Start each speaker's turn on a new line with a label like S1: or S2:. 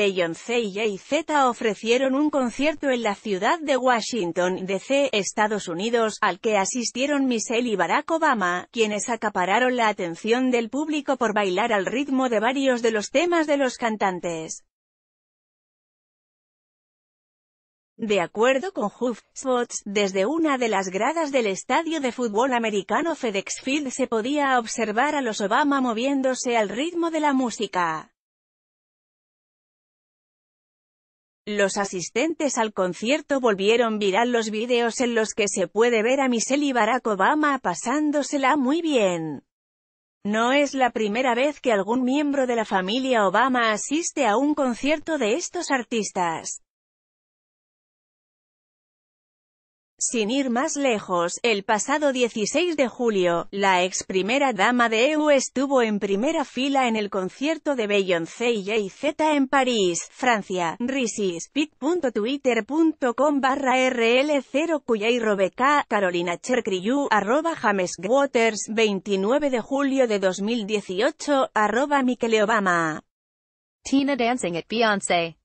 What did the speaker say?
S1: Beyoncé y Jay-Z ofrecieron un concierto en la ciudad de Washington, D.C., Estados Unidos, al que asistieron Michelle y Barack Obama, quienes acapararon la atención del público por bailar al ritmo de varios de los temas de los cantantes. De acuerdo con HuffPost, desde una de las gradas del estadio de fútbol americano FedEx Field se podía observar a los Obama moviéndose al ritmo de la música. Los asistentes al concierto volvieron viral los vídeos en los que se puede ver a Michelle y Barack Obama pasándosela muy bien. No es la primera vez que algún miembro de la familia Obama asiste a un concierto de estos artistas. Sin ir más lejos, el pasado 16 de julio, la ex primera dama de EU estuvo en primera fila en el concierto de Beyoncé y Jay-Z en París, Francia. Risis, pic.twitter.com barra rl0 y Robeca, Carolina arroba James Waters, 29 de julio de 2018, arroba Michele Obama. Tina dancing at Beyoncé.